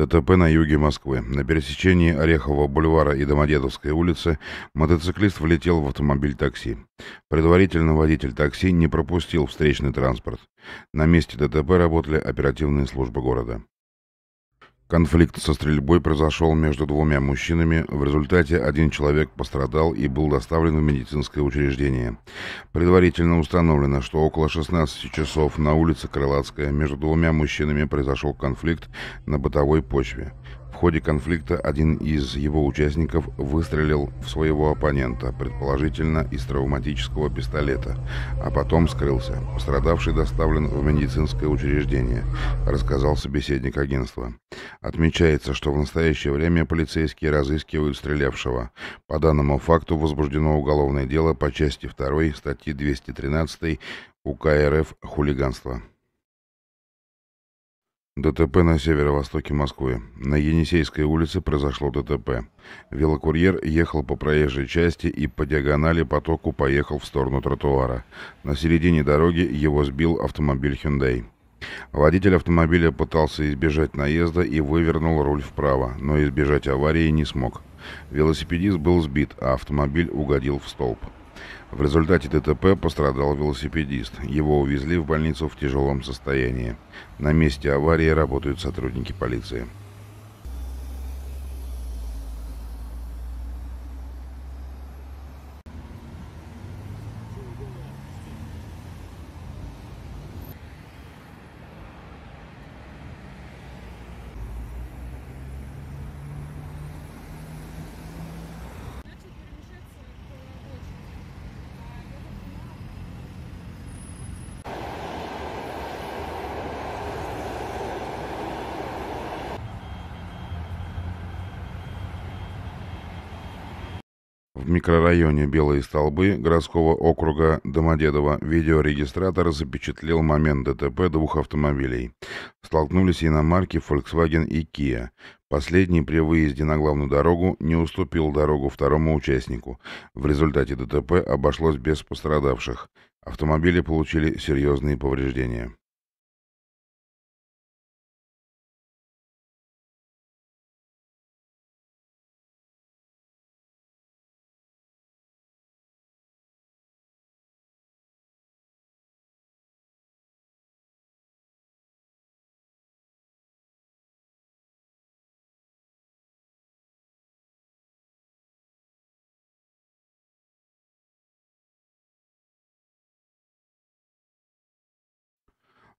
ДТП на юге Москвы. На пересечении Орехового бульвара и Домодедовской улицы мотоциклист влетел в автомобиль такси. Предварительно водитель такси не пропустил встречный транспорт. На месте ДТП работали оперативные службы города. Конфликт со стрельбой произошел между двумя мужчинами. В результате один человек пострадал и был доставлен в медицинское учреждение. Предварительно установлено, что около 16 часов на улице Крылатская между двумя мужчинами произошел конфликт на бытовой почве. В ходе конфликта один из его участников выстрелил в своего оппонента, предположительно из травматического пистолета, а потом скрылся. Пострадавший доставлен в медицинское учреждение, рассказал собеседник агентства. Отмечается, что в настоящее время полицейские разыскивают стрелявшего. По данному факту возбуждено уголовное дело по части 2 статьи 213 УК РФ «Хулиганство». ДТП на северо-востоке Москвы. На Енисейской улице произошло ДТП. Велокурьер ехал по проезжей части и по диагонали потоку поехал в сторону тротуара. На середине дороги его сбил автомобиль Hyundai. Водитель автомобиля пытался избежать наезда и вывернул руль вправо, но избежать аварии не смог. Велосипедист был сбит, а автомобиль угодил в столб. В результате ДТП пострадал велосипедист. Его увезли в больницу в тяжелом состоянии. На месте аварии работают сотрудники полиции. В микрорайоне Белые столбы городского округа Домодедово видеорегистратор запечатлел момент ДТП двух автомобилей. Столкнулись иномарки Volkswagen и Kia. Последний при выезде на главную дорогу не уступил дорогу второму участнику. В результате ДТП обошлось без пострадавших. Автомобили получили серьезные повреждения.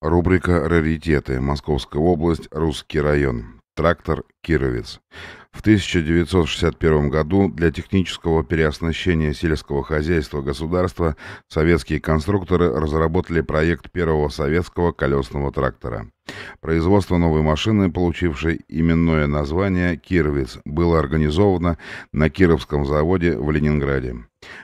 Рубрика «Раритеты. Московская область. Русский район». Трактор «Кировец». В 1961 году для технического переоснащения сельского хозяйства государства советские конструкторы разработали проект первого советского колесного трактора. Производство новой машины, получившей именное название «Кировец», было организовано на Кировском заводе в Ленинграде.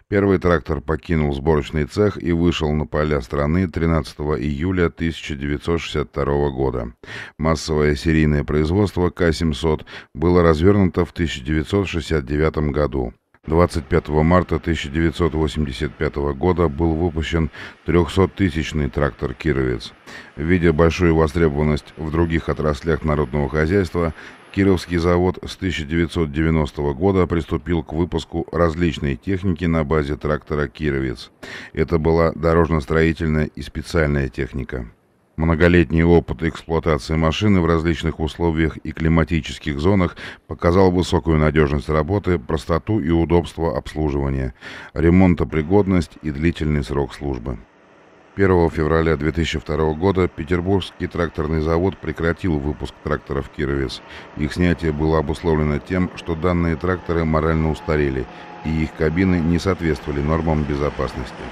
Первый трактор покинул сборочный цех и вышел на поля страны 13 июля 1962 года. Массовое серийное производство К-700 было развернуто в 1969 году. 25 марта 1985 года был выпущен 300-тысячный трактор «Кировец». Видя большую востребованность в других отраслях народного хозяйства, Кировский завод с 1990 года приступил к выпуску различной техники на базе трактора «Кировец». Это была дорожно-строительная и специальная техника. Многолетний опыт эксплуатации машины в различных условиях и климатических зонах показал высокую надежность работы, простоту и удобство обслуживания, ремонтопригодность и длительный срок службы. 1 февраля 2002 года Петербургский тракторный завод прекратил выпуск тракторов «Кировец». Их снятие было обусловлено тем, что данные тракторы морально устарели, и их кабины не соответствовали нормам безопасности.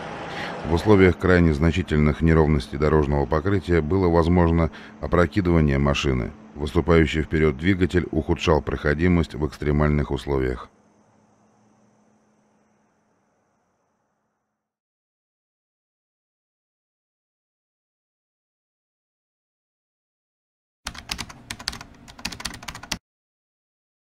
В условиях крайне значительных неровностей дорожного покрытия было возможно опрокидывание машины. Выступающий вперед двигатель ухудшал проходимость в экстремальных условиях.